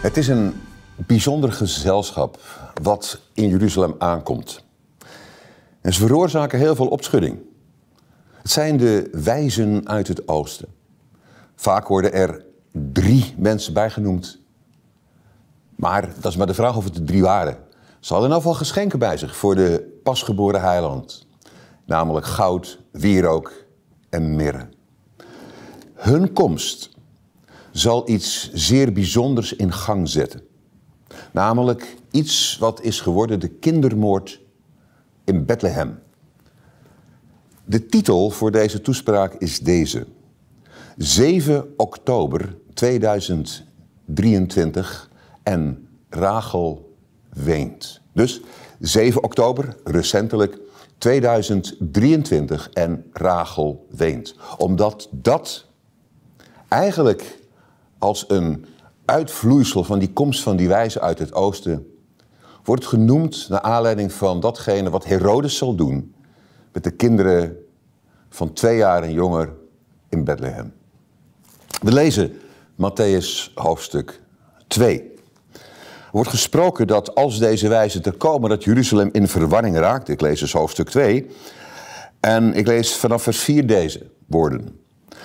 Het is een bijzonder gezelschap wat in Jeruzalem aankomt. En ze veroorzaken heel veel opschudding. Het zijn de wijzen uit het oosten. Vaak worden er drie mensen bijgenoemd. Maar dat is maar de vraag of het er drie waren. Ze hadden in geval geschenken bij zich voor de pasgeboren heiland. Namelijk goud, wierook en mirre. Hun komst zal iets zeer bijzonders in gang zetten. Namelijk iets wat is geworden de kindermoord in Bethlehem. De titel voor deze toespraak is deze. 7 oktober 2023 en Rachel weent. Dus 7 oktober, recentelijk 2023 en Rachel weent. Omdat dat eigenlijk als een uitvloeisel van die komst van die wijze uit het oosten, wordt genoemd naar aanleiding van datgene wat Herodes zal doen met de kinderen van twee jaar en jonger in Bethlehem. We lezen Matthäus hoofdstuk 2. Er wordt gesproken dat als deze wijzen te komen, dat Jeruzalem in verwarring raakt. Ik lees dus hoofdstuk 2. En ik lees vanaf vers 4 deze woorden.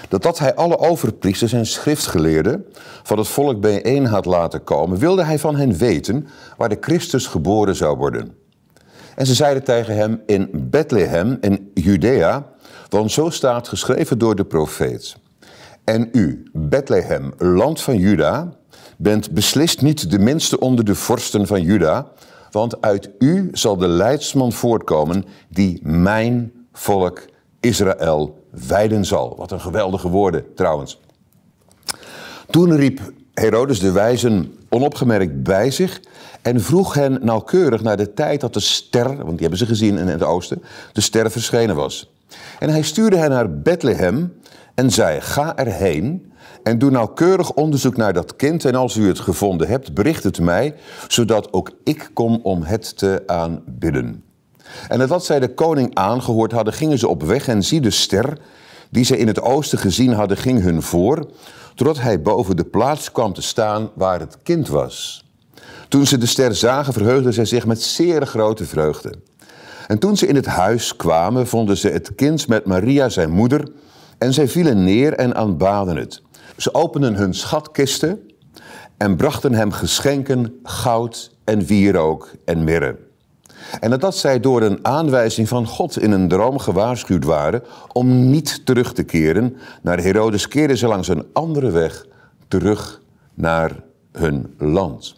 Dat dat hij alle overpriesters en schriftgeleerden van het volk bijeen had laten komen, wilde hij van hen weten waar de Christus geboren zou worden. En ze zeiden tegen hem in Bethlehem in Judea, want zo staat geschreven door de profeet. En u, Bethlehem, land van Juda, bent beslist niet de minste onder de vorsten van Juda, want uit u zal de leidsman voortkomen die mijn volk Israël wijden zal. Wat een geweldige woorden trouwens. Toen riep Herodes de wijzen onopgemerkt bij zich en vroeg hen nauwkeurig naar de tijd dat de ster, want die hebben ze gezien in het oosten, de ster verschenen was. En hij stuurde hen naar Bethlehem en zei: Ga erheen en doe nauwkeurig onderzoek naar dat kind. En als u het gevonden hebt, bericht het mij, zodat ook ik kom om het te aanbidden. En nadat zij de koning aangehoord hadden, gingen ze op weg en zie de ster, die zij in het oosten gezien hadden, ging hun voor, totdat hij boven de plaats kwam te staan waar het kind was. Toen ze de ster zagen, verheugden zij zich met zeer grote vreugde. En toen ze in het huis kwamen, vonden ze het kind met Maria, zijn moeder, en zij vielen neer en aanbaden het. Ze openden hun schatkisten en brachten hem geschenken, goud en wierook en mirre. En nadat zij door een aanwijzing van God in een droom gewaarschuwd waren om niet terug te keren naar Herodes, keren ze langs een andere weg terug naar hun land.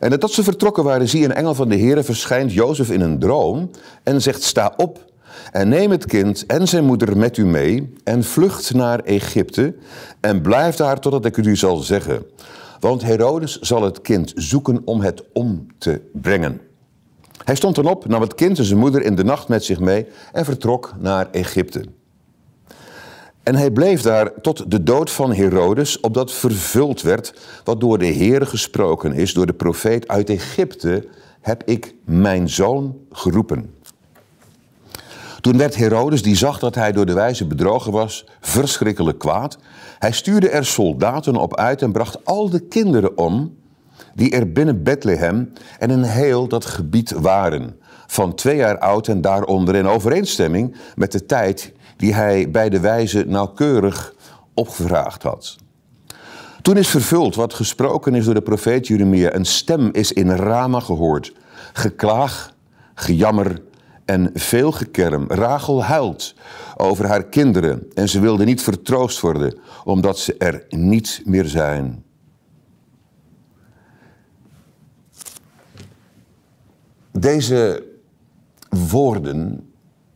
En nadat ze vertrokken waren, zie een engel van de Here verschijnt Jozef in een droom en zegt: Sta op en neem het kind en zijn moeder met u mee en vlucht naar Egypte en blijf daar totdat ik het u zal zeggen. Want Herodes zal het kind zoeken om het om te brengen. Hij stond dan op, nam het kind en zijn moeder in de nacht met zich mee en vertrok naar Egypte. En hij bleef daar tot de dood van Herodes, opdat vervuld werd wat door de Heer gesproken is, door de profeet uit Egypte, heb ik mijn zoon geroepen. Toen werd Herodes, die zag dat hij door de wijze bedrogen was, verschrikkelijk kwaad. Hij stuurde er soldaten op uit en bracht al de kinderen om die er binnen Bethlehem en in heel dat gebied waren, van twee jaar oud en daaronder in overeenstemming met de tijd die hij bij de wijze nauwkeurig opgevraagd had. Toen is vervuld wat gesproken is door de profeet Jeremia. Een stem is in Rama gehoord. Geklaag, gejammer en veel gekerm. Rachel huilt over haar kinderen en ze wilde niet vertroost worden, omdat ze er niet meer zijn. Deze woorden,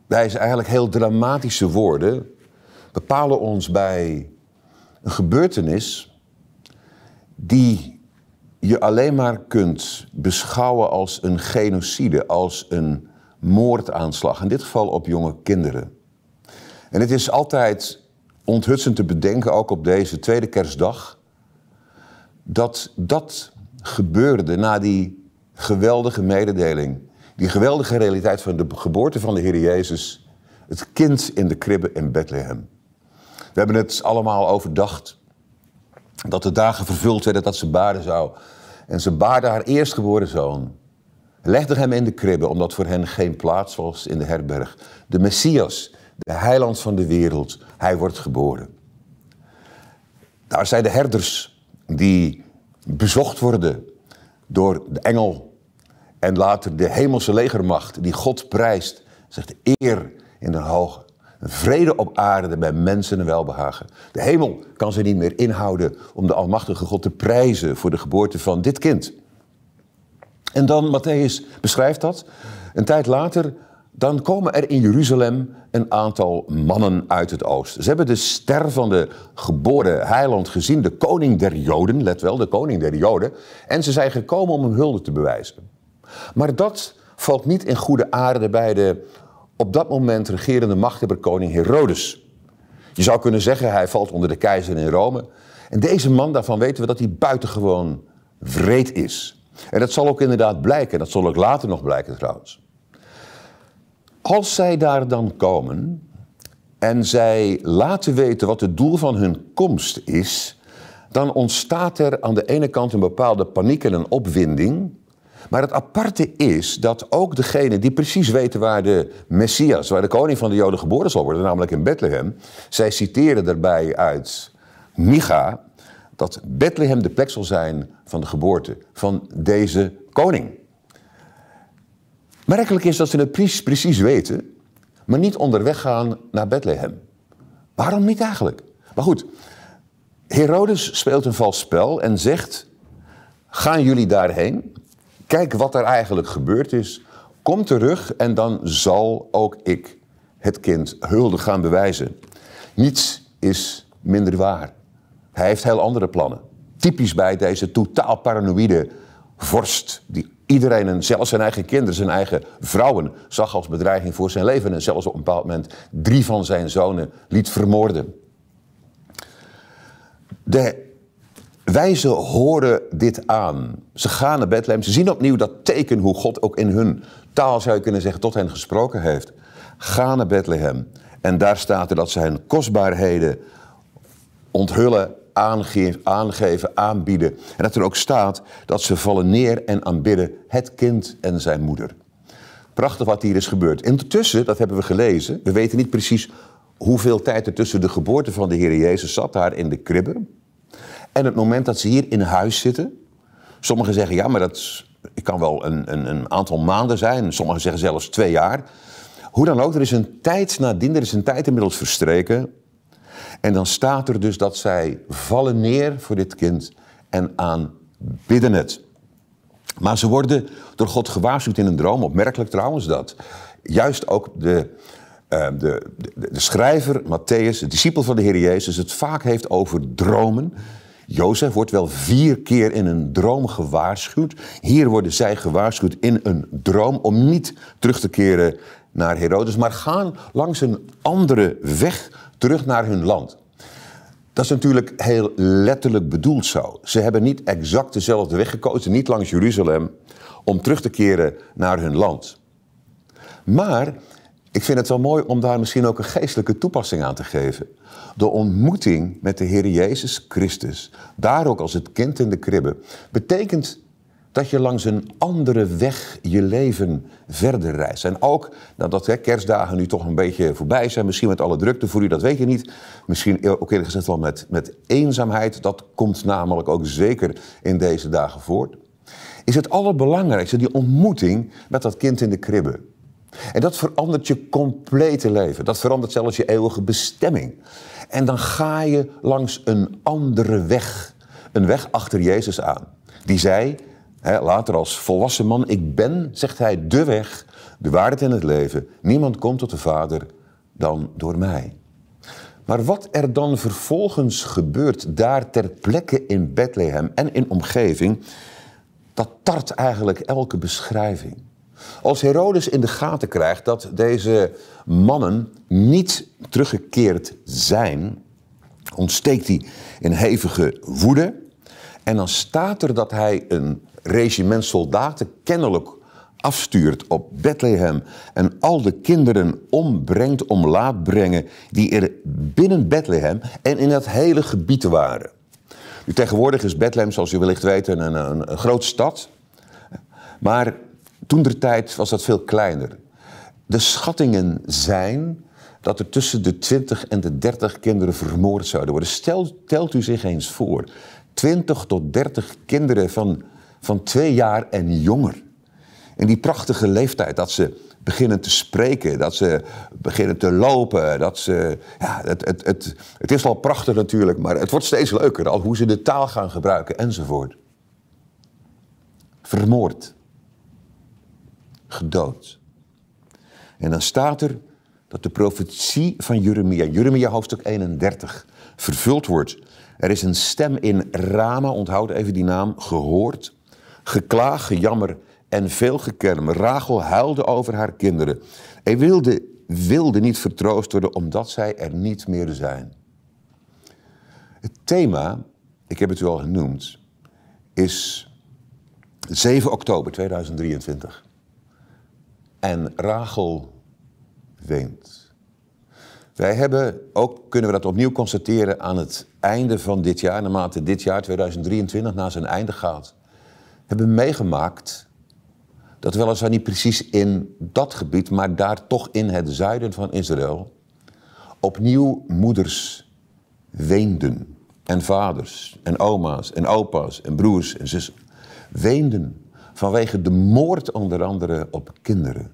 deze eigenlijk heel dramatische woorden, bepalen ons bij een gebeurtenis die je alleen maar kunt beschouwen als een genocide, als een moordaanslag, in dit geval op jonge kinderen. En het is altijd onthutsend te bedenken, ook op deze tweede kerstdag, dat dat gebeurde na die geweldige mededeling. Die geweldige realiteit van de geboorte van de Heer Jezus. Het kind in de kribbe in Bethlehem. We hebben het allemaal overdacht. Dat de dagen vervuld werden dat ze baarden zou. En ze baarde haar eerstgeboren zoon. Legde hem in de kribbe, omdat voor hen geen plaats was in de herberg. De Messias, de heiland van de wereld, hij wordt geboren. Daar zijn de herders die bezocht worden door de engel en later de hemelse legermacht die God prijst, zegt eer in de hoge. Vrede op aarde bij mensen en welbehagen. De hemel kan ze niet meer inhouden om de Almachtige God te prijzen voor de geboorte van dit kind. En dan, Matthäus beschrijft dat. Een tijd later dan komen er in Jeruzalem een aantal mannen uit het oosten. Ze hebben de ster van de geboren heiland gezien, de koning der Joden, let wel, de koning der Joden. En ze zijn gekomen om hem hulde te bewijzen. Maar dat valt niet in goede aarde bij de op dat moment regerende machthebber koning Herodes. Je zou kunnen zeggen, hij valt onder de keizer in Rome. En deze man, daarvan weten we dat hij buitengewoon wreed is. En dat zal ook inderdaad blijken, dat zal ook later nog blijken trouwens. Als zij daar dan komen en zij laten weten wat het doel van hun komst is, dan ontstaat er aan de ene kant een bepaalde paniek en een opwinding. Maar het aparte is dat ook degenen die precies weten waar de Messias, waar de koning van de Joden geboren zal worden, namelijk in Bethlehem, zij citeren daarbij uit Micha dat Bethlehem de plek zal zijn van de geboorte van deze koning. Merkelijk is dat ze het precies weten, maar niet onderweg gaan naar Bethlehem. Waarom niet eigenlijk? Maar goed, Herodes speelt een vals spel en zegt: Gaan jullie daarheen? Kijk wat er eigenlijk gebeurd is. Kom terug en dan zal ook ik het kind hulde gaan bewijzen. Niets is minder waar. Hij heeft heel andere plannen. Typisch bij deze totaal paranoïde vorst die iedereen, en zelfs zijn eigen kinderen, zijn eigen vrouwen, zag als bedreiging voor zijn leven. En zelfs op een bepaald moment drie van zijn zonen liet vermoorden. De wijzen horen dit aan. Ze gaan naar Bethlehem. Ze zien opnieuw dat teken hoe God ook in hun taal, zou je kunnen zeggen, tot hen gesproken heeft. Ga naar Bethlehem. En daar staat er dat ze hun kostbaarheden onthullen aangeven, aanbieden. En dat er ook staat dat ze vallen neer en aanbidden het kind en zijn moeder. Prachtig wat hier is gebeurd. Intussen, dat hebben we gelezen, we weten niet precies hoeveel tijd er tussen de geboorte van de Heer Jezus zat, daar in de kribbe, en het moment dat ze hier in huis zitten. Sommigen zeggen, ja, maar dat kan wel een, een, een aantal maanden zijn. Sommigen zeggen zelfs twee jaar. Hoe dan ook, er is een tijd nadien, er is een tijd inmiddels verstreken en dan staat er dus dat zij vallen neer voor dit kind en aanbidden het. Maar ze worden door God gewaarschuwd in een droom. Opmerkelijk trouwens dat. Juist ook ehm, de, de, de, schrijver Matthäus, de discipel van de Heer Jezus, het vaak heeft over dromen. Jozef wordt wel vier keer in een droom gewaarschuwd. Hier worden zij gewaarschuwd in een droom om niet terug te keren naar Herodes, maar gaan langs een andere weg terug naar hun land. Dat is natuurlijk heel letterlijk bedoeld zo. Ze hebben niet exact dezelfde weg gekozen, niet langs Jeruzalem, om terug te keren naar hun land. Maar ik vind het wel mooi om daar misschien ook een geestelijke toepassing aan te geven. De ontmoeting met de Heer Jezus Christus, daar ook als het kind in de kribbe, betekent dat je langs een andere weg je leven verder reist. En ook nadat nou, kerstdagen nu toch een beetje voorbij zijn, misschien met alle drukte voor u, dat weet je niet. Misschien eh, ook eerlijk gezegd wel met, met eenzaamheid, dat komt namelijk ook zeker in deze dagen voort. Is het allerbelangrijkste die ontmoeting met dat kind in de kribbe. En dat verandert je complete leven. Dat verandert zelfs je eeuwige bestemming. En dan ga je langs een andere weg. Een weg achter Jezus aan. Die zei, later als volwassen man, ik ben, zegt hij, de weg, de waarheid in het leven. Niemand komt tot de Vader dan door mij. Maar wat er dan vervolgens gebeurt daar ter plekke in Bethlehem en in omgeving, dat tart eigenlijk elke beschrijving. Als Herodes in de gaten krijgt dat deze mannen niet teruggekeerd zijn, ontsteekt hij in hevige woede. En dan staat er dat hij een regiment soldaten kennelijk afstuurt op Bethlehem en al de kinderen ombrengt, laat brengen die er binnen Bethlehem en in dat hele gebied waren. Nu, tegenwoordig is Bethlehem, zoals u wellicht weet, een, een, een grote stad. Maar toen der tijd was dat veel kleiner. De schattingen zijn dat er tussen de 20 en de 30 kinderen vermoord zouden worden. Stel, telt u zich eens voor. 20 tot 30 kinderen van van twee jaar en jonger. in die prachtige leeftijd, dat ze beginnen te spreken, dat ze beginnen te lopen, dat ze... Ja, het, het, het, het is al prachtig natuurlijk, maar het wordt steeds leuker al hoe ze de taal gaan gebruiken enzovoort. Vermoord. Gedood. En dan staat er dat de profetie van Jeremia, Jeremia hoofdstuk 31, vervuld wordt. Er is een stem in Rama, onthoud even die naam, gehoord Geklaag, jammer en veel gekerm. Rachel huilde over haar kinderen. Hij wilde, wilde niet vertroost worden omdat zij er niet meer zijn. Het thema, ik heb het u al genoemd, is 7 oktober 2023. En Rachel weent. Wij hebben, ook kunnen we dat opnieuw constateren aan het einde van dit jaar, naarmate dit jaar 2023 naar zijn einde gaat, hebben meegemaakt dat weliswaar niet precies in dat gebied, maar daar toch in het zuiden van Israël, opnieuw moeders weenden. En vaders, en oma's, en opa's, en broers en zussen weenden vanwege de moord onder andere op kinderen.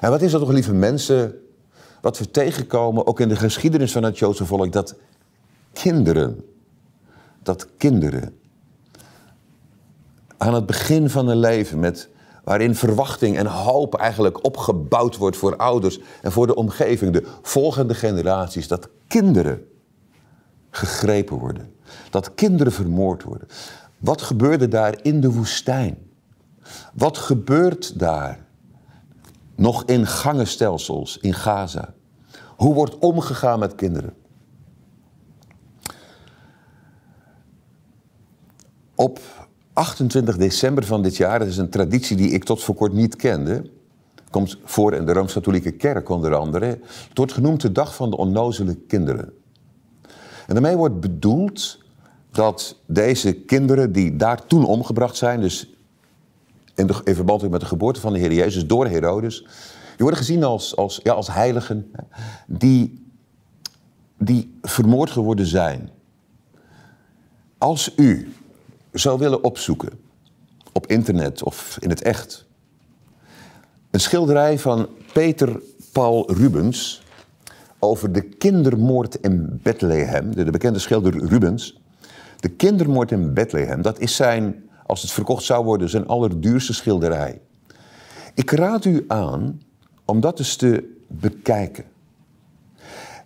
En wat is dat toch, lieve mensen, wat we tegenkomen, ook in de geschiedenis van het Joodse volk, dat kinderen, dat kinderen aan het begin van een leven met, waarin verwachting en hoop eigenlijk opgebouwd wordt voor ouders en voor de omgeving, de volgende generaties, dat kinderen gegrepen worden, dat kinderen vermoord worden. Wat gebeurde daar in de woestijn? Wat gebeurt daar nog in gangenstelsels in Gaza? Hoe wordt omgegaan met kinderen? Op 28 december van dit jaar, dat is een traditie die ik tot voor kort niet kende, komt voor in de Rooms-Katholieke Kerk onder andere. Het wordt genoemd de Dag van de Onnozele Kinderen. En daarmee wordt bedoeld dat deze kinderen die daar toen omgebracht zijn, dus in, verband met de geboorte van de Heer Jezus door Herodes, die worden gezien als, als, ja, als heiligen die, die vermoord geworden zijn. Als u zou willen opzoeken, op internet of in het echt. Een schilderij van Peter Paul Rubens over de kindermoord in Bethlehem, de, bekende schilder Rubens. De kindermoord in Bethlehem, dat is zijn, als het verkocht zou worden, zijn allerduurste schilderij. Ik raad u aan om dat eens te bekijken.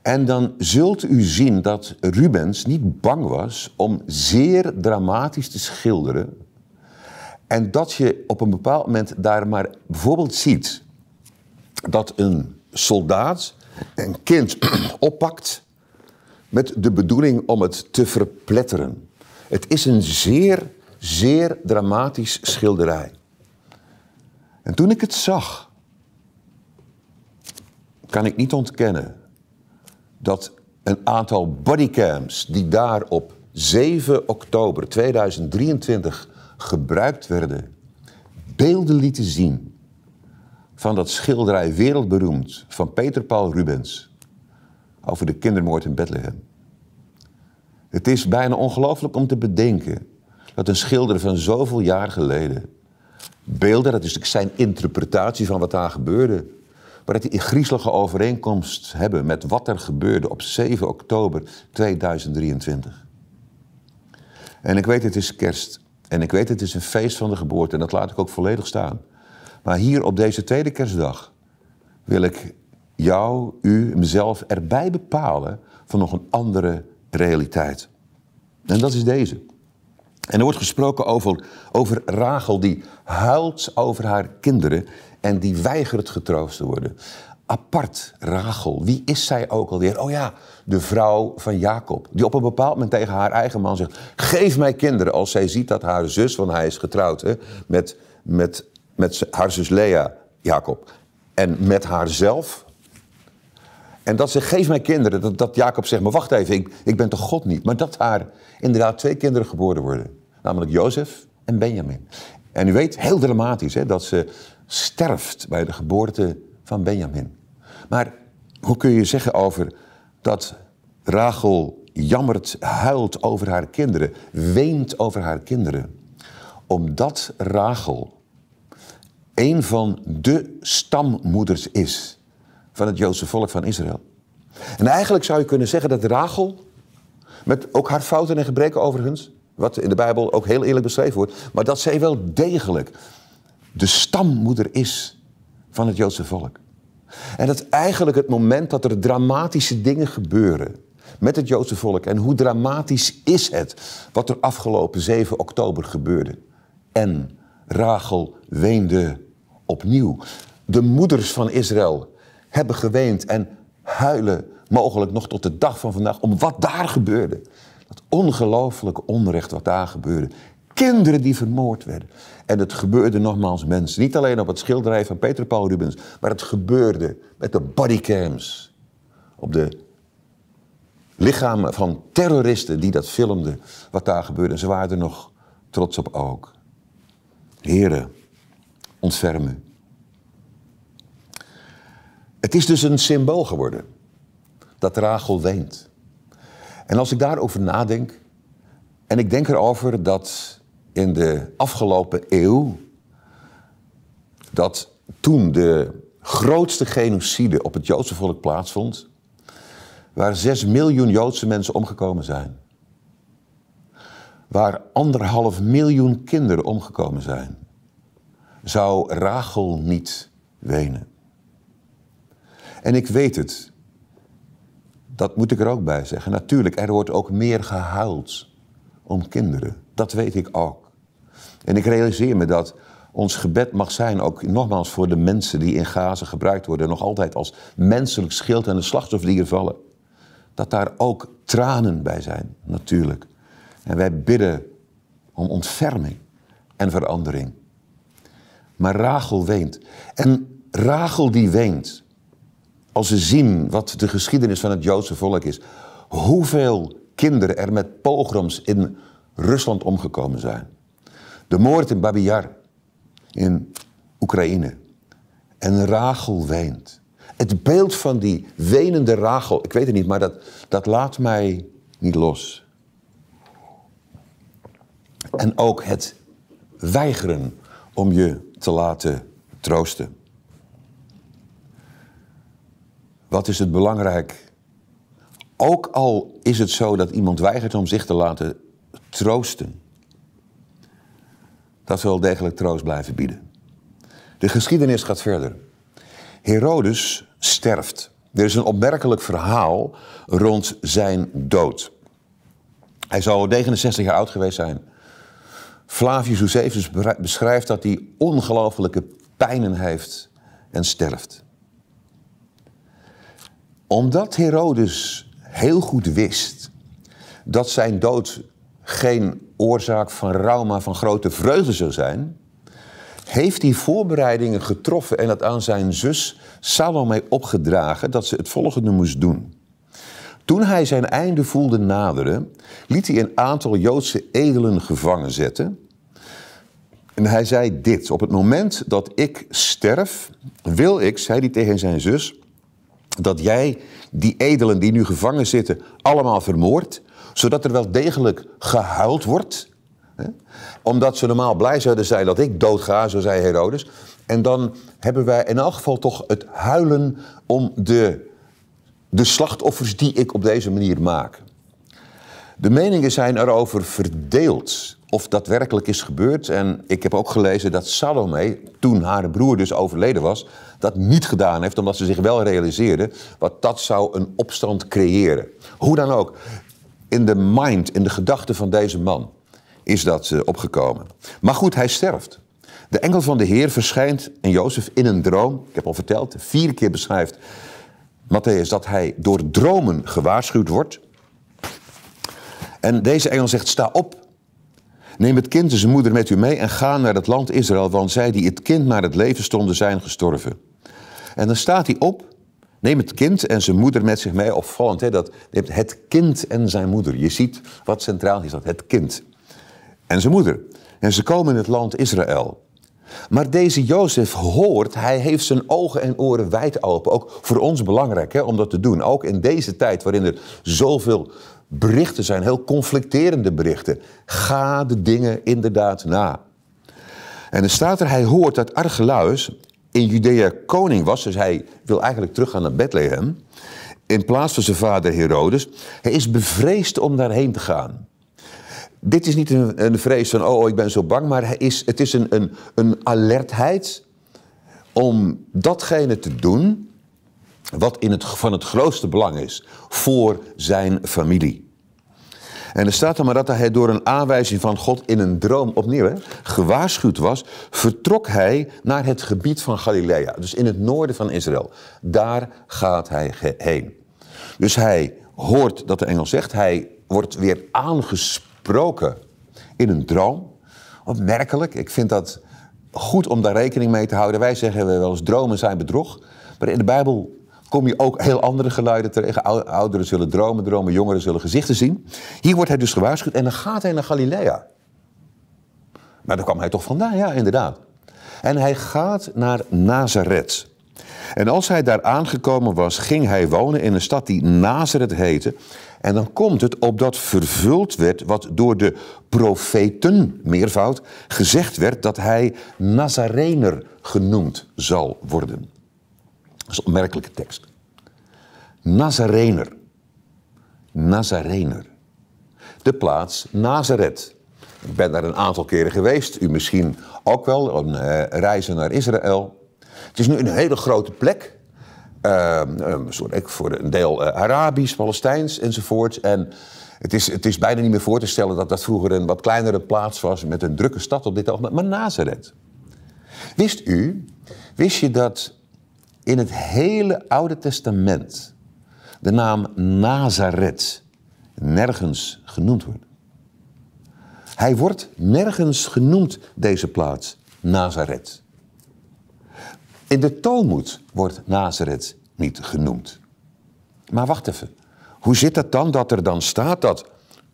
En dan zult u zien dat Rubens niet bang was om zeer dramatisch te schilderen. En dat je op een bepaald moment daar maar bijvoorbeeld ziet dat een soldaat een kind oppakt met de bedoeling om het te verpletteren. Het is een zeer, zeer dramatisch schilderij. En toen ik het zag, kan ik niet ontkennen dat een aantal bodycams die daar op 7 oktober 2023 gebruikt werden, beelden lieten zien van dat schilderij wereldberoemd van Peter Paul Rubens over de kindermoord in Bethlehem. Het is bijna ongelooflijk om te bedenken dat een schilder van zoveel jaar geleden beelden, dat is zijn interpretatie van wat daar gebeurde, maar dat die griezelige overeenkomst hebben met wat er gebeurde op 7 oktober 2023. En ik weet, het is kerst. En ik weet, het is een feest van de geboorte. En dat laat ik ook volledig staan. Maar hier op deze tweede kerstdag wil ik jou, u, mezelf erbij bepalen van nog een andere realiteit. En dat is deze. En er wordt gesproken over, over Rachel die huilt over haar kinderen en die weigert getroost te worden. Apart, Rachel, wie is zij ook alweer? Oh ja, de vrouw van Jacob, die op een bepaald moment tegen haar eigen man zegt: Geef mij kinderen. Als zij ziet dat haar zus, want hij is getrouwd hè, met, met, met haar zus Lea, Jacob, en met haarzelf. En dat ze, geef mij kinderen, dat, dat Jacob zegt, maar wacht even, ik, ik ben toch God niet. Maar dat haar inderdaad twee kinderen geboren worden namelijk Jozef en Benjamin. En u weet, heel dramatisch, hè, dat ze sterft bij de geboorte van Benjamin. Maar hoe kun je zeggen over dat Rachel jammert, huilt over haar kinderen, weent over haar kinderen? Omdat Rachel een van de stammoeders is van het Joodse volk van Israël. En eigenlijk zou je kunnen zeggen dat Rachel, met ook haar fouten en gebreken overigens, wat in de Bijbel ook heel eerlijk beschreven wordt. Maar dat zij wel degelijk de stammoeder is van het Joodse volk. En dat eigenlijk het moment dat er dramatische dingen gebeuren met het Joodse volk. En hoe dramatisch is het wat er afgelopen 7 oktober gebeurde. En Rachel weende opnieuw. De moeders van Israël hebben geweend en huilen mogelijk nog tot de dag van vandaag om wat daar gebeurde. Dat ongelooflijke onrecht wat daar gebeurde. Kinderen die vermoord werden. En het gebeurde nogmaals mensen. Niet alleen op het schilderij van Peter Paul Rubens, maar het gebeurde met de bodycams. Op de lichamen van terroristen die dat filmden, wat daar gebeurde. En ze waren er nog trots op ook. Heren, ontferm u. Het is dus een symbool geworden dat Rachel weent. En als ik daarover nadenk, en ik denk erover dat in de afgelopen eeuw, dat toen de grootste genocide op het Joodse volk plaatsvond, waar zes miljoen Joodse mensen omgekomen zijn. Waar anderhalf miljoen kinderen omgekomen zijn. Zou Rachel niet wenen? En ik weet het, dat moet ik er ook bij zeggen. Natuurlijk, er wordt ook meer gehuild om kinderen. Dat weet ik ook. En ik realiseer me dat ons gebed mag zijn, ook nogmaals voor de mensen die in Gaza gebruikt worden, nog altijd als menselijk schild en de slachtoffer die er vallen. Dat daar ook tranen bij zijn, natuurlijk. En wij bidden om ontferming en verandering. Maar Rachel weent. En Rachel die weent, als ze zien wat de geschiedenis van het Joodse volk is, hoeveel kinderen er met pogroms in Rusland omgekomen zijn. De moord in Babi Yar in Oekraïne. En Rachel weent. Het beeld van die wenende Rachel, ik weet het niet, maar dat, dat laat mij niet los. En ook het weigeren om je te laten troosten. Wat is het belangrijk? Ook al is het zo dat iemand weigert om zich te laten troosten, dat zal degelijk troost blijven bieden. De geschiedenis gaat verder. Herodes sterft. Er is een opmerkelijk verhaal rond zijn dood. Hij zou 69 jaar oud geweest zijn. Flavius Josephus beschrijft dat hij ongelofelijke pijnen heeft en sterft omdat Herodes heel goed wist dat zijn dood geen oorzaak van rouw, maar van grote vreugde zou zijn, heeft hij voorbereidingen getroffen en dat aan zijn zus Salome opgedragen dat ze het volgende moest doen. Toen hij zijn einde voelde naderen, liet hij een aantal Joodse edelen gevangen zetten. En hij zei dit: Op het moment dat ik sterf, wil ik, zei hij tegen zijn zus, dat jij die edelen die nu gevangen zitten allemaal vermoordt, zodat er wel degelijk gehuild wordt. Hè? Omdat ze normaal blij zouden zijn dat ik doodga, zo zei Herodes. En dan hebben wij in elk geval toch het huilen om de, de slachtoffers die ik op deze manier maak. De meningen zijn erover verdeeld of dat werkelijk is gebeurd. En ik heb ook gelezen dat Salome, toen haar broer dus overleden was, dat niet gedaan heeft, omdat ze zich wel realiseerden wat dat zou een opstand creëren. Hoe dan ook, in de mind, in de gedachten van deze man is dat eh, opgekomen. Maar goed, hij sterft. De engel van de Heer verschijnt en Jozef in een droom. Ik heb al verteld, vier keer beschrijft Matthäus dat hij door dromen gewaarschuwd wordt. En deze engel zegt: Sta op. Neem het kind en zijn moeder met u mee en ga naar het land Israël, want zij die het kind naar het leven stonden zijn gestorven. En dan staat hij op, neemt het kind en zijn moeder met zich mee. Opvallend, hè, dat neemt het kind en zijn moeder. Je ziet wat centraal is dat, het kind en zijn moeder. En ze komen in het land Israël. Maar deze Jozef hoort, hij heeft zijn ogen en oren wijd open. Ook voor ons belangrijk hè, om dat te doen. Ook in deze tijd waarin er zoveel berichten zijn, heel conflicterende berichten. Ga de dingen inderdaad na. En dan staat er, hij hoort dat Argeluis, in Judea koning was, dus hij wil eigenlijk teruggaan naar Bethlehem, in plaats van zijn vader Herodes, hij is bevreesd om daarheen te gaan. Dit is niet een, een vrees van, oh, oh, ik ben zo bang, maar hij is, het is een, een, een alertheid om datgene te doen wat in het, van het grootste belang is voor zijn familie. En er staat dan maar dat hij door een aanwijzing van God in een droom opnieuw gewaarschuwd was, vertrok hij naar het gebied van Galilea, dus in het noorden van Israël. Daar gaat hij heen. Dus hij hoort dat de engel zegt, hij wordt weer aangesproken in een droom. Opmerkelijk, ik vind dat goed om daar rekening mee te houden. Wij zeggen wel eens dromen zijn bedrog, maar in de Bijbel kom je ook heel andere geluiden terecht. Ouderen zullen dromen, dromen, jongeren zullen gezichten zien. Hier wordt hij dus gewaarschuwd en dan gaat hij naar Galilea. Maar daar kwam hij toch vandaan, ja, inderdaad. En hij gaat naar Nazareth. En als hij daar aangekomen was, ging hij wonen in een stad die Nazareth heette. En dan komt het op dat vervuld werd wat door de profeten, meervoud, gezegd werd dat hij Nazarener genoemd zal worden. Dat is een opmerkelijke tekst. Nazarener. Nazarener. De plaats Nazareth. Ik ben daar een aantal keren geweest. U misschien ook wel, een uh, reizen naar Israël. Het is nu een hele grote plek. Uh, sorry, voor een deel eh, Arabisch, Palestijns enzovoort. En het is, het is bijna niet meer voor te stellen dat dat vroeger een wat kleinere plaats was met een drukke stad op dit ogenblik, maar Nazareth. Wist u, wist je dat in het hele Oude Testament de naam Nazareth nergens genoemd wordt. Hij wordt nergens genoemd, deze plaats, Nazareth. In de Talmud wordt Nazareth niet genoemd. Maar wacht even, hoe zit het dan dat er dan staat dat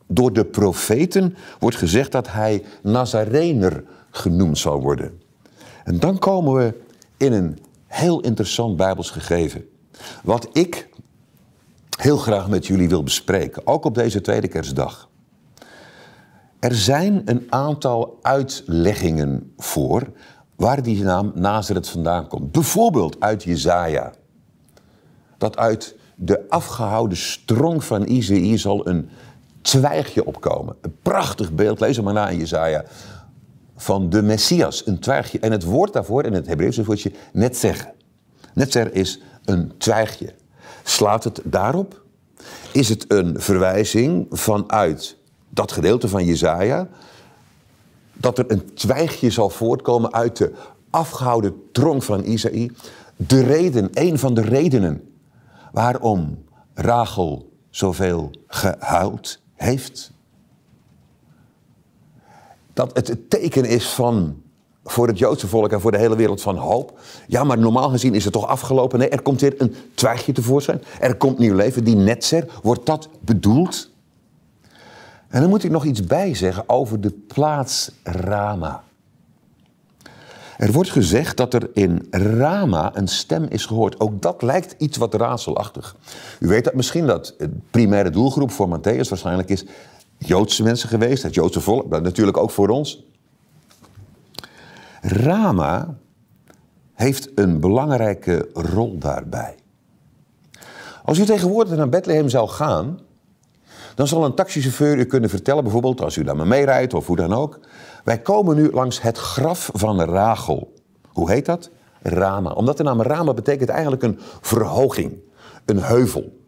door de profeten wordt gezegd dat hij Nazarener genoemd zal worden? En dan komen we in een heel interessant Bijbels gegeven. Wat ik heel graag met jullie wil bespreken, ook op deze tweede kerstdag. Er zijn een aantal uitleggingen voor waar die naam Nazareth vandaan komt. Bijvoorbeeld uit Jezaja. Dat uit de afgehouden strong van Isaïe zal een twijgje opkomen. Een prachtig beeld, lees hem maar na in Jezaja van de Messias, een twijgje. En het woord daarvoor, in het Hebreeuwse woordje, netzer. Netzer is een twijgje. Slaat het daarop? Is het een verwijzing vanuit dat gedeelte van Jezaja... dat er een twijgje zal voortkomen uit de afgehouden tronk van Isaïe... de reden, een van de redenen waarom Rachel zoveel gehuild heeft dat het het teken is van voor het Joodse volk en voor de hele wereld van hoop. Ja, maar normaal gezien is het toch afgelopen. Nee, er komt weer een twijgje tevoorschijn. Er komt nieuw leven. Die netzer, wordt dat bedoeld? En dan moet ik nog iets bijzeggen over de plaats Rama. Er wordt gezegd dat er in Rama een stem is gehoord. Ook dat lijkt iets wat raadselachtig. U weet dat misschien dat de primaire doelgroep voor Matthäus waarschijnlijk is Joodse mensen geweest, het Joodse volk, natuurlijk ook voor ons. Rama heeft een belangrijke rol daarbij. Als u tegenwoordig naar Bethlehem zou gaan, dan zal een taxichauffeur u kunnen vertellen, bijvoorbeeld als u daar maar mee rijdt of hoe dan ook. Wij komen nu langs het graf van Rachel. Hoe heet dat? Rama. Omdat de naam Rama betekent eigenlijk een verhoging, een heuvel.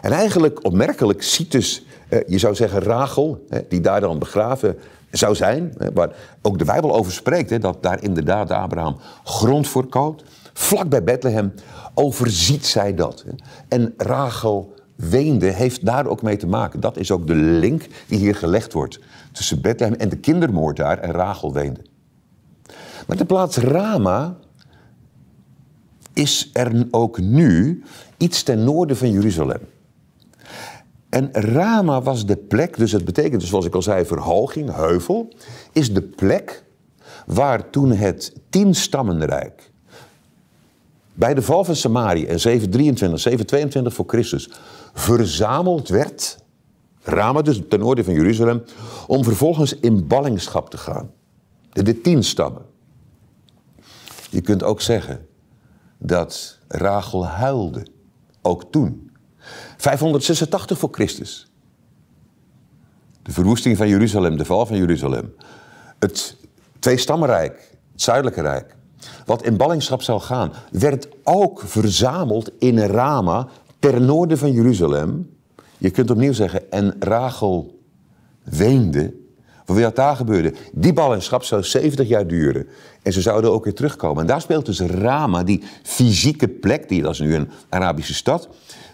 En eigenlijk opmerkelijk ziet dus eh, je zou zeggen Rachel, die daar dan begraven zou zijn, waar ook de Bijbel over spreekt, dat daar inderdaad Abraham grond voor koopt. Vlak bij Bethlehem overziet zij dat. En Rachel weende heeft daar ook mee te maken. Dat is ook de link die hier gelegd wordt tussen Bethlehem en de kindermoord daar en Rachel weende. Maar de plaats Rama is er ook nu iets ten noorden van Jeruzalem. En Rama was de plek, dus het betekent zoals ik al zei verhoging, heuvel, is de plek waar toen het tienstammenrijk bij de val van Samarië in 723, 722 voor Christus verzameld werd, Rama dus ten noorden van Jeruzalem, om vervolgens in ballingschap te gaan. De, de stammen. Je kunt ook zeggen dat Rachel huilde, ook toen, 586 voor Christus. De verwoesting van Jeruzalem, de val van Jeruzalem. Het Tweestammenrijk, het Zuidelijke Rijk, wat in ballingschap zou gaan, werd ook verzameld in Rama, ter noorden van Jeruzalem. Je kunt opnieuw zeggen, en Rachel weende. Wat daar gebeurde? Die ballingschap zou 70 jaar duren. En ze zouden ook weer terugkomen. En daar speelt dus Rama, die fysieke plek, die dat is nu een Arabische stad,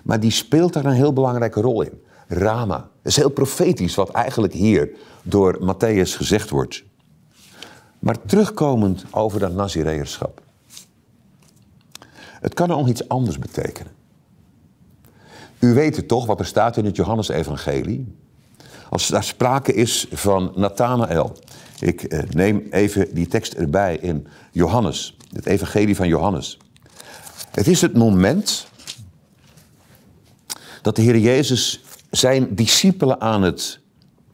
maar die speelt daar een heel belangrijke rol in. Rama. Dat is heel profetisch wat eigenlijk hier door Matthäus gezegd wordt. Maar terugkomend over dat Nazireërschap. Het kan nog iets anders betekenen. U weet het toch, wat er staat in het Johannesevangelie. Als daar sprake is van Nathanael. Ik eh, neem even die tekst erbij in Johannes, het evangelie van Johannes. Het is het moment dat de Heer Jezus zijn discipelen aan het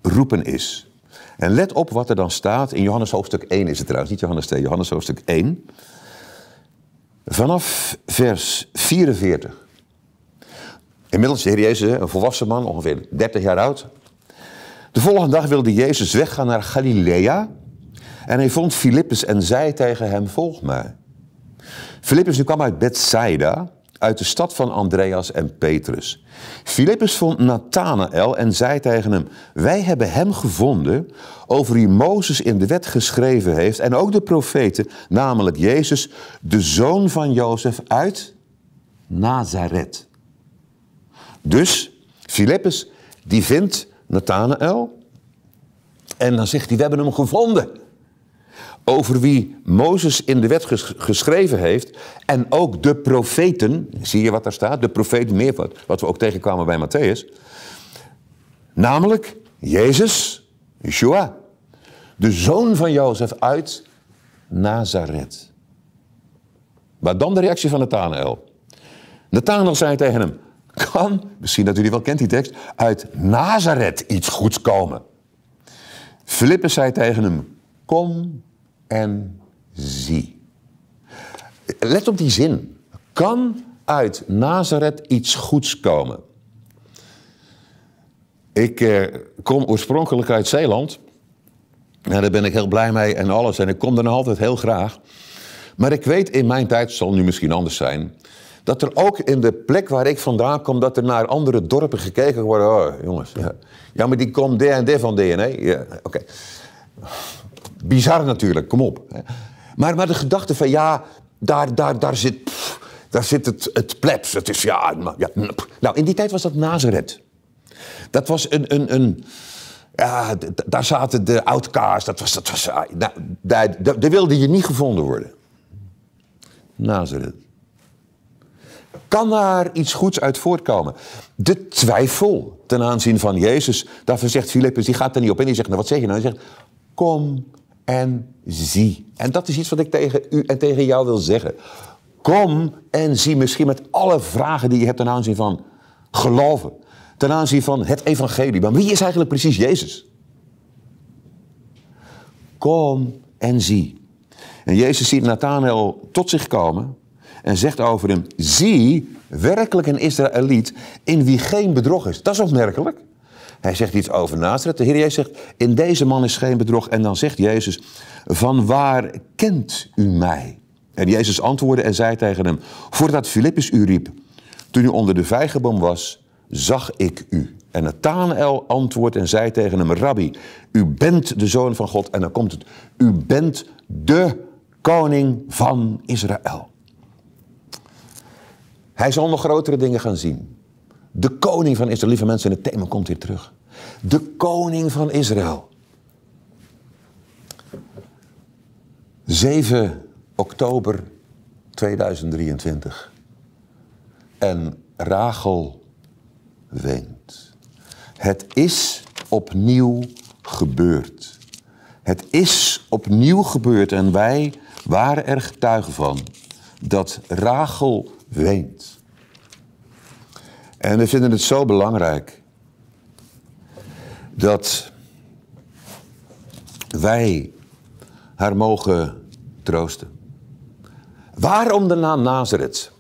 roepen is. En let op wat er dan staat. In Johannes hoofdstuk 1 is het trouwens, niet Johannes 2, Johannes hoofdstuk 1. Vanaf vers 44. Inmiddels is de Heer Jezus, een volwassen man, ongeveer 30 jaar oud. De volgende dag wilde Jezus weggaan naar Galilea. En hij vond Filippus en zei tegen hem, volg mij. Filippus nu kwam uit Bethsaida uit de stad van Andreas en Petrus. Filippus vond Nathanael en zei tegen hem, wij hebben hem gevonden over wie Mozes in de wet geschreven heeft en ook de profeten, namelijk Jezus, de zoon van Jozef uit Nazareth. Dus Filippus die vindt Nathanael en dan zegt hij, we hebben hem gevonden over wie Mozes in de wet geschreven heeft. En ook de profeten, zie je wat daar staat? De profeten meer wat we ook tegenkwamen bij Matthäus. Namelijk Jezus, Yeshua, de zoon van Jozef uit Nazareth. Wat dan de reactie van Nathanael. Nathanael zei tegen hem, kan, misschien dat u die wel kent die tekst, uit Nazareth iets goeds komen. Filippus zei tegen hem, kom en zie. Let op die zin. Kan uit Nazareth iets goeds komen? Ik eh, kom oorspronkelijk uit Zeeland. Nou, daar ben ik heel blij mee en alles. En ik kom er nog altijd heel graag. Maar ik weet in mijn tijd, het zal nu misschien anders zijn... dat er ook in de plek waar ik vandaan kom... dat er naar andere dorpen gekeken wordt. Oh, jongens. Ja, ja maar die komt D en van DNA. E. Ja, oké. Bizar natuurlijk, kom op. Maar, maar de gedachte van ja, daar, daar, daar zit, daar zit het, het plebs. Het is ja, ja Nou, in die tijd was dat Nazareth. Dat was een, een, een ja, daar zaten de oudkaars, Dat was, dat was, ah, nou, daar, wilde je niet gevonden worden. Nazareth. Kan daar iets goeds uit voortkomen? De twijfel ten aanzien van Jezus. Daarvoor zegt Filippus, die gaat er niet op in. Die zegt, nou wat zeg je nou? Hij zegt, kom en zie. En dat is iets wat ik tegen u en tegen jou wil zeggen. Kom en zie misschien met alle vragen die je hebt ten aanzien van geloven, ten aanzien van het evangelie. Maar wie is eigenlijk precies Jezus? Kom en zie. En Jezus ziet Nathanael tot zich komen en zegt over hem: Zie, werkelijk een Israëliet in wie geen bedrog is. Dat is opmerkelijk. Hij zegt iets over Nazareth. De Heer Jezus zegt, in deze man is geen bedrog. En dan zegt Jezus, van waar kent u mij? En Jezus antwoordde en zei tegen hem, voordat Filippus u riep, toen u onder de vijgenboom was, zag ik u. En Nathanael antwoordt en zei tegen hem, Rabbi, u bent de zoon van God. En dan komt het, u bent de koning van Israël. Hij zal nog grotere dingen gaan zien. De koning van Israël, lieve mensen, het thema komt hier terug. De koning van Israël. 7 oktober 2023. En Rachel weent. Het is opnieuw gebeurd. Het is opnieuw gebeurd en wij waren er getuigen van dat Rachel weent. En we vinden het zo belangrijk dat wij haar mogen troosten. Waarom de naam Nazareth?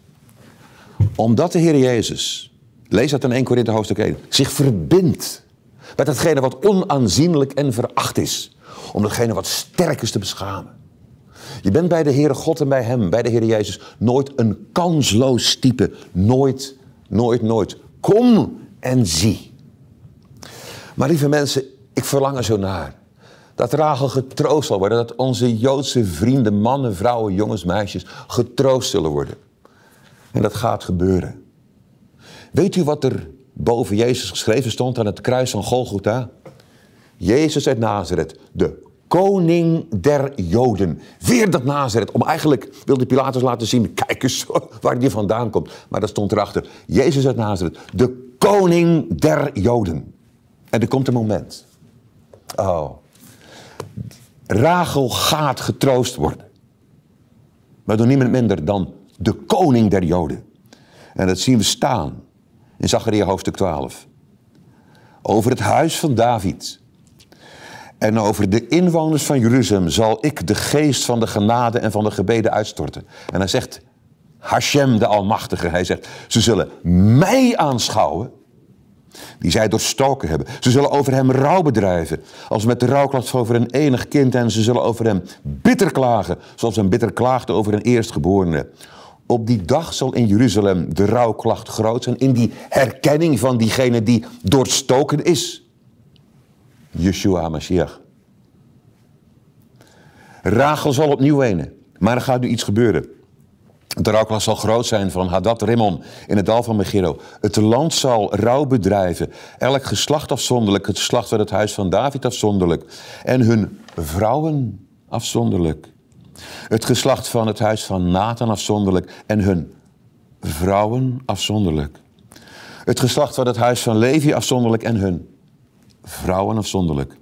Omdat de Heer Jezus, lees dat in 1 Korinthe hoofdstuk 1, zich verbindt met datgene wat onaanzienlijk en veracht is. Om datgene wat sterk is te beschamen. Je bent bij de Heere God en bij Hem, bij de Heer Jezus, nooit een kansloos type. Nooit Nooit, nooit. Kom en zie. Maar lieve mensen, ik verlang er zo naar. Dat Rachel getroost zal worden. Dat onze Joodse vrienden, mannen, vrouwen, jongens, meisjes getroost zullen worden. En dat gaat gebeuren. Weet u wat er boven Jezus geschreven stond aan het kruis van Golgotha? Jezus uit Nazareth, de koning der Joden. Weer dat Nazareth. Om eigenlijk wilde Pilatus laten zien, kijk eens waar die vandaan komt. Maar dat stond erachter. Jezus uit Nazareth, de koning der Joden. En er komt een moment. Oh. Rachel gaat getroost worden. Maar door niemand minder dan de koning der Joden. En dat zien we staan in Zacharia hoofdstuk 12. Over het huis van David en over de inwoners van Jeruzalem zal ik de geest van de genade en van de gebeden uitstorten. En hij zegt, Hashem de Almachtige, hij zegt, ze zullen mij aanschouwen, die zij doorstoken hebben. Ze zullen over hem rouw bedrijven, als met de rouwklacht over een enig kind. En ze zullen over hem bitter klagen, zoals een bitter klaagde over een eerstgeborene. Op die dag zal in Jeruzalem de rouwklacht groot zijn, in die herkenning van diegene die doorstoken is. Yeshua HaMashiach. Rachel zal opnieuw wenen, maar er gaat nu iets gebeuren. De rouwklas zal groot zijn van Hadad Rimmon in het dal van Megiddo. Het land zal rouw bedrijven. Elk geslacht afzonderlijk, het geslacht van het huis van David afzonderlijk. En hun vrouwen afzonderlijk. Het geslacht van het huis van Nathan afzonderlijk en hun vrouwen afzonderlijk. Het geslacht van het huis van Levi afzonderlijk en hun vrouwen afzonderlijk.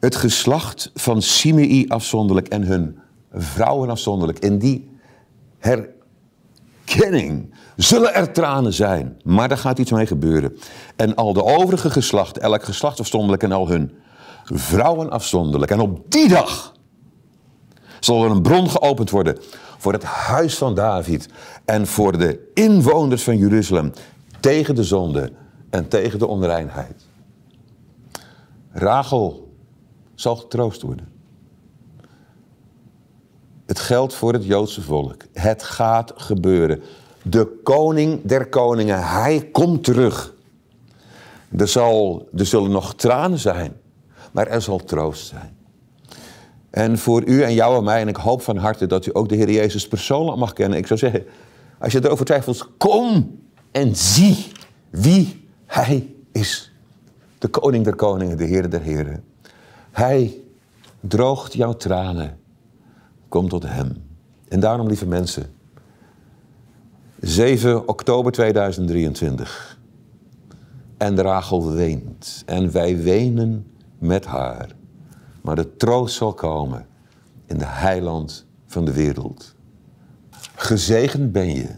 Het geslacht van Simei afzonderlijk en hun vrouwen afzonderlijk. In die herkenning zullen er tranen zijn, maar daar gaat iets mee gebeuren. En al de overige geslachten, elk geslacht afzonderlijk en al hun vrouwen afzonderlijk. En op die dag zal er een bron geopend worden voor het huis van David en voor de inwoners van Jeruzalem tegen de zonde en tegen de onreinheid. Rachel zal getroost worden. Het geldt voor het Joodse volk. Het gaat gebeuren. De koning der koningen, hij komt terug. Er, zal, er zullen nog tranen zijn, maar er zal troost zijn. En voor u en jou en mij, en ik hoop van harte dat u ook de Heer Jezus persoonlijk mag kennen. Ik zou zeggen, als je erover twijfelt, kom en zie wie Hij is de koning der koningen, de heer der heren. Hij droogt jouw tranen. Kom tot hem. En daarom, lieve mensen, 7 oktober 2023. En Rachel weent. En wij wenen met haar. Maar de troost zal komen in de heiland van de wereld. Gezegend ben je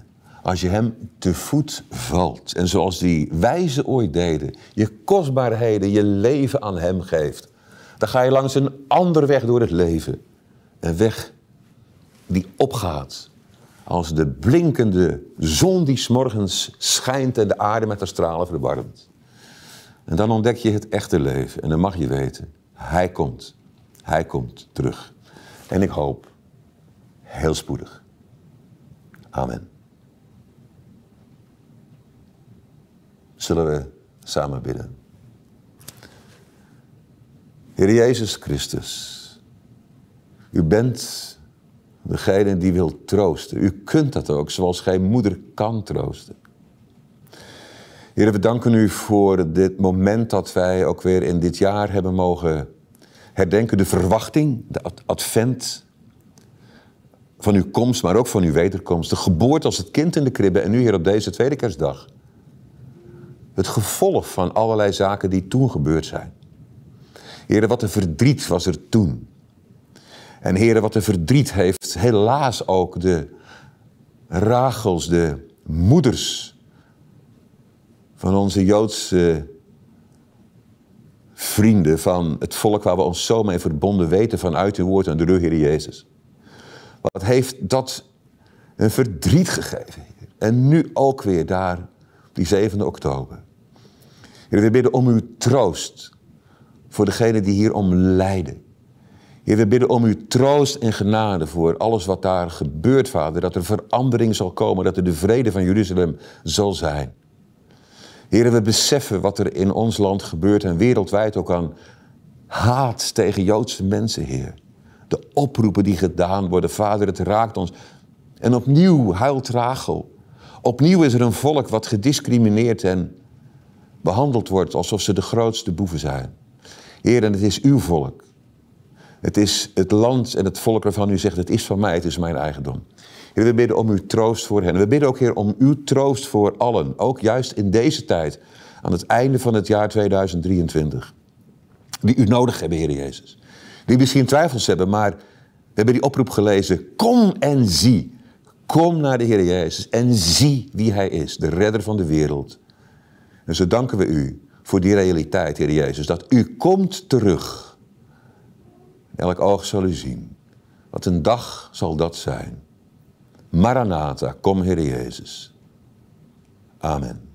als je hem te voet valt. En zoals die wijzen ooit deden, je kostbaarheden, je leven aan hem geeft. Dan ga je langs een andere weg door het leven. Een weg die opgaat als de blinkende zon die s'morgens schijnt en de aarde met haar stralen verwarmt. En dan ontdek je het echte leven en dan mag je weten, hij komt, hij komt terug. En ik hoop heel spoedig. Amen. zullen we samen bidden. Heer Jezus Christus, u bent degene die wil troosten. U kunt dat ook, zoals geen moeder kan troosten. Heer, we danken u voor dit moment dat wij ook weer in dit jaar hebben mogen herdenken. De verwachting, de advent van uw komst, maar ook van uw wederkomst. De geboorte als het kind in de kribbe en nu hier op deze tweede kerstdag het gevolg van allerlei zaken die toen gebeurd zijn. Heren, wat een verdriet was er toen. En Heer, wat een verdriet heeft helaas ook de Rachels, de moeders van onze Joodse vrienden, van het volk waar we ons zo mee verbonden weten vanuit uw woord en de Heer Jezus. Wat heeft dat een verdriet gegeven. En nu ook weer daar, die 7 oktober. Heer, we bidden om uw troost voor degenen die hierom lijden. Heer, we bidden om uw troost en genade voor alles wat daar gebeurt, Vader. Dat er verandering zal komen, dat er de vrede van Jeruzalem zal zijn. Heer, we beseffen wat er in ons land gebeurt en wereldwijd ook aan haat tegen Joodse mensen, Heer. De oproepen die gedaan worden, Vader, het raakt ons. En opnieuw huilt Rachel. Opnieuw is er een volk wat gediscrimineerd en behandeld wordt alsof ze de grootste boeven zijn. Heer, en het is uw volk. Het is het land en het volk waarvan u zegt, het is van mij, het is mijn eigendom. Heer, we bidden om uw troost voor hen. We bidden ook, Heer, om uw troost voor allen. Ook juist in deze tijd, aan het einde van het jaar 2023. Die u nodig hebben, Heer Jezus. Die misschien twijfels hebben, maar we hebben die oproep gelezen. Kom en zie. Kom naar de Heer Jezus en zie wie Hij is, de redder van de wereld. En zo danken we u voor die realiteit, Heer Jezus, dat u komt terug. Elk oog zal u zien. Wat een dag zal dat zijn. Maranatha, kom Heer Jezus. Amen.